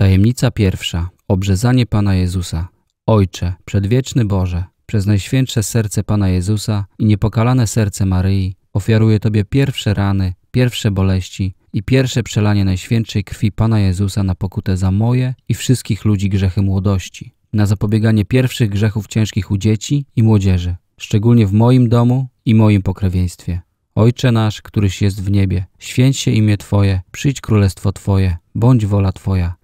Tajemnica pierwsza. Obrzezanie Pana Jezusa. Ojcze, przedwieczny Boże, przez najświętsze serce Pana Jezusa i niepokalane serce Maryi ofiaruję Tobie pierwsze rany, pierwsze boleści i pierwsze przelanie najświętszej krwi Pana Jezusa na pokutę za moje i wszystkich ludzi grzechy młodości, na zapobieganie pierwszych grzechów ciężkich u dzieci i młodzieży, szczególnie w moim domu i moim pokrewieństwie. Ojcze nasz, któryś jest w niebie, święć się imię Twoje, przyjdź królestwo Twoje, bądź wola Twoja,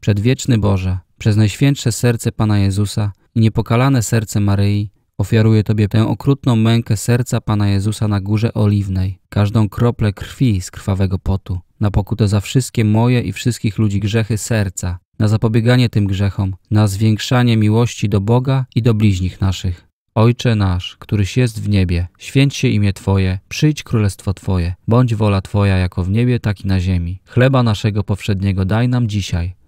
Przedwieczny Boże, przez najświętsze serce Pana Jezusa i niepokalane serce Maryi, ofiaruję Tobie tę okrutną mękę serca Pana Jezusa na Górze Oliwnej, każdą kroplę krwi z krwawego potu, na pokutę za wszystkie moje i wszystkich ludzi grzechy serca, na zapobieganie tym grzechom, na zwiększanie miłości do Boga i do bliźnich naszych. Ojcze nasz, któryś jest w niebie, święć się imię Twoje, przyjdź królestwo Twoje, bądź wola Twoja jako w niebie, tak i na ziemi. Chleba naszego powszedniego daj nam dzisiaj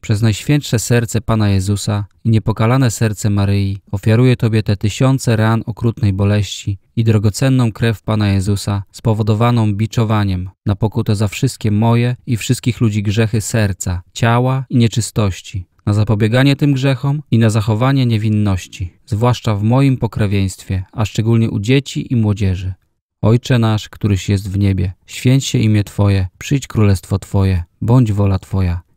przez najświętsze serce Pana Jezusa i niepokalane serce Maryi ofiaruję Tobie te tysiące ran okrutnej boleści i drogocenną krew Pana Jezusa spowodowaną biczowaniem na pokutę za wszystkie moje i wszystkich ludzi grzechy serca, ciała i nieczystości, na zapobieganie tym grzechom i na zachowanie niewinności, zwłaszcza w moim pokrewieństwie, a szczególnie u dzieci i młodzieży. Ojcze nasz, któryś jest w niebie, święć się imię Twoje, przyjdź królestwo Twoje, bądź wola Twoja,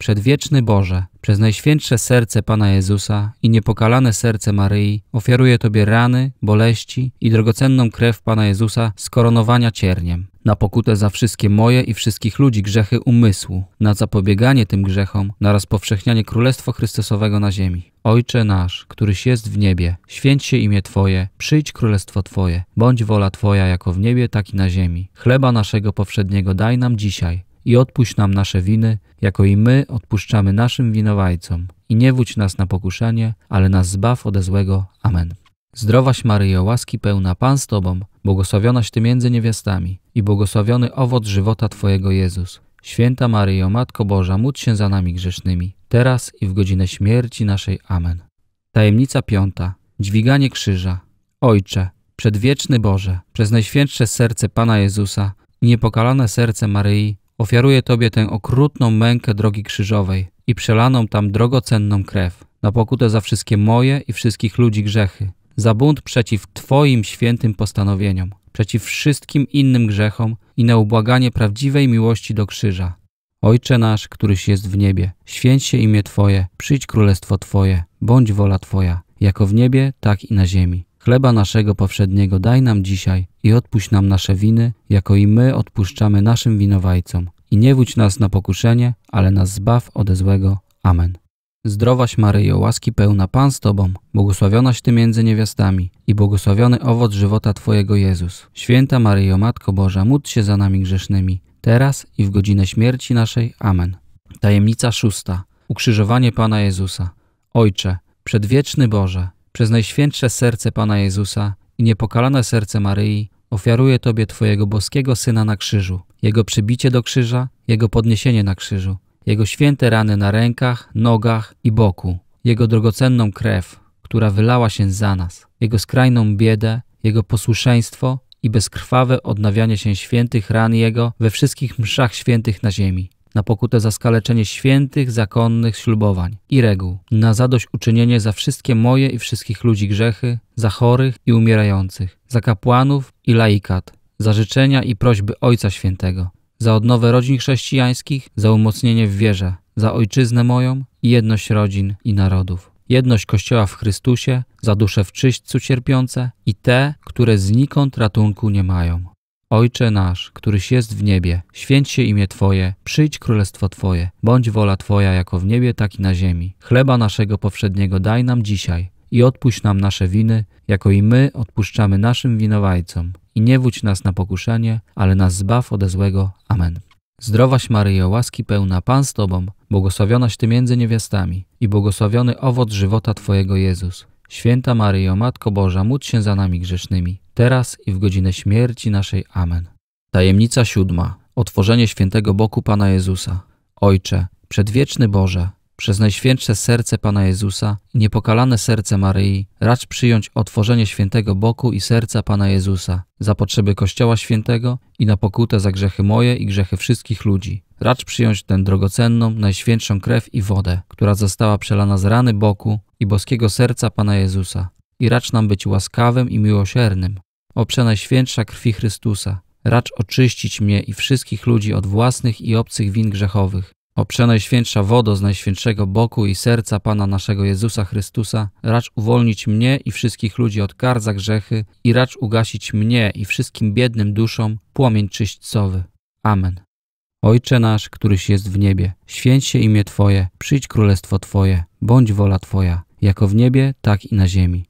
Przedwieczny Boże, przez najświętsze serce Pana Jezusa i niepokalane serce Maryi ofiaruję Tobie rany, boleści i drogocenną krew Pana Jezusa skoronowania cierniem, na pokutę za wszystkie moje i wszystkich ludzi grzechy umysłu, na zapobieganie tym grzechom, na rozpowszechnianie Królestwa Chrystusowego na ziemi. Ojcze nasz, któryś jest w niebie, święć się imię Twoje, przyjdź królestwo Twoje, bądź wola Twoja jako w niebie, tak i na ziemi. Chleba naszego powszedniego daj nam dzisiaj i odpuść nam nasze winy, jako i my odpuszczamy naszym winowajcom. I nie wódź nas na pokuszenie, ale nas zbaw ode złego. Amen. Zdrowaś Maryjo, łaski pełna, Pan z Tobą, błogosławionaś Ty między niewiastami i błogosławiony owoc żywota Twojego Jezus. Święta Maryjo, Matko Boża, módl się za nami grzesznymi, teraz i w godzinę śmierci naszej. Amen. Tajemnica piąta. Dźwiganie krzyża. Ojcze, przedwieczny Boże, przez najświętsze serce Pana Jezusa i niepokalane serce Maryi, Ofiaruję Tobie tę okrutną mękę drogi krzyżowej i przelaną tam drogocenną krew, na pokutę za wszystkie moje i wszystkich ludzi grzechy, za bunt przeciw Twoim świętym postanowieniom, przeciw wszystkim innym grzechom i na ubłaganie prawdziwej miłości do krzyża. Ojcze nasz, któryś jest w niebie, święć się imię Twoje, przyjdź królestwo Twoje, bądź wola Twoja, jako w niebie, tak i na ziemi. Chleba naszego powszedniego daj nam dzisiaj i odpuść nam nasze winy, jako i my odpuszczamy naszym winowajcom. I nie wódź nas na pokuszenie, ale nas zbaw ode złego. Amen. Zdrowaś Maryjo, łaski pełna Pan z Tobą, błogosławionaś Ty między niewiastami i błogosławiony owoc żywota Twojego Jezus. Święta Maryjo, Matko Boża, módl się za nami grzesznymi, teraz i w godzinę śmierci naszej. Amen. Tajemnica szósta. Ukrzyżowanie Pana Jezusa. Ojcze, przedwieczny Boże, przez najświętsze serce Pana Jezusa i niepokalane serce Maryi ofiaruję Tobie Twojego boskiego Syna na krzyżu, Jego przybicie do krzyża, Jego podniesienie na krzyżu, Jego święte rany na rękach, nogach i boku, Jego drogocenną krew, która wylała się za nas, Jego skrajną biedę, Jego posłuszeństwo i bezkrwawe odnawianie się świętych ran Jego we wszystkich mszach świętych na ziemi na pokutę za skaleczenie świętych, zakonnych ślubowań i reguł, na zadośćuczynienie za wszystkie moje i wszystkich ludzi grzechy, za chorych i umierających, za kapłanów i laikat, za życzenia i prośby Ojca Świętego, za odnowę rodzin chrześcijańskich, za umocnienie w wierze, za ojczyznę moją i jedność rodzin i narodów. Jedność Kościoła w Chrystusie, za dusze w czyśćcu cierpiące i te, które znikąd ratunku nie mają. Ojcze nasz, któryś jest w niebie, święć się imię Twoje, przyjdź królestwo Twoje, bądź wola Twoja jako w niebie, tak i na ziemi. Chleba naszego powszedniego daj nam dzisiaj i odpuść nam nasze winy, jako i my odpuszczamy naszym winowajcom. I nie wódź nas na pokuszenie, ale nas zbaw ode złego. Amen. Zdrowaś Maryjo, łaski pełna, Pan z Tobą, błogosławionaś Ty między niewiastami i błogosławiony owoc żywota Twojego Jezus. Święta Maryjo, Matko Boża, módl się za nami grzesznymi, teraz i w godzinę śmierci naszej. Amen. Tajemnica siódma. Otworzenie świętego boku Pana Jezusa. Ojcze, przedwieczny Boże, przez najświętsze serce Pana Jezusa i niepokalane serce Maryi, racz przyjąć otworzenie świętego boku i serca Pana Jezusa za potrzeby Kościoła Świętego i na pokutę za grzechy moje i grzechy wszystkich ludzi. Racz przyjąć tę drogocenną, najświętszą krew i wodę, która została przelana z rany boku i boskiego serca Pana Jezusa. I racz nam być łaskawym i miłosiernym, o Przenajświętsza Krwi Chrystusa, racz oczyścić mnie i wszystkich ludzi od własnych i obcych win grzechowych. O Przenajświętsza Wodo z Najświętszego Boku i Serca Pana naszego Jezusa Chrystusa, racz uwolnić mnie i wszystkich ludzi od karza grzechy i racz ugasić mnie i wszystkim biednym duszom płomień czyśćcowy. Amen. Ojcze nasz, któryś jest w niebie, święć się imię Twoje, przyjdź królestwo Twoje, bądź wola Twoja, jako w niebie, tak i na ziemi.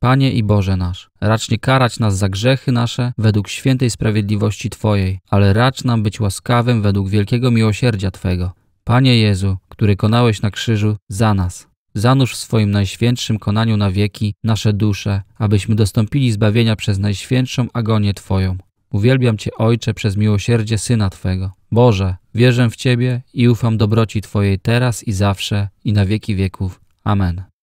Panie i Boże nasz, racz nie karać nas za grzechy nasze według świętej sprawiedliwości Twojej, ale racz nam być łaskawym według wielkiego miłosierdzia Twego. Panie Jezu, który konałeś na krzyżu za nas, zanurz w swoim najświętszym konaniu na wieki nasze dusze, abyśmy dostąpili zbawienia przez najświętszą agonię Twoją. Uwielbiam Cię, Ojcze, przez miłosierdzie Syna Twego. Boże, wierzę w Ciebie i ufam dobroci Twojej teraz i zawsze i na wieki wieków. Amen.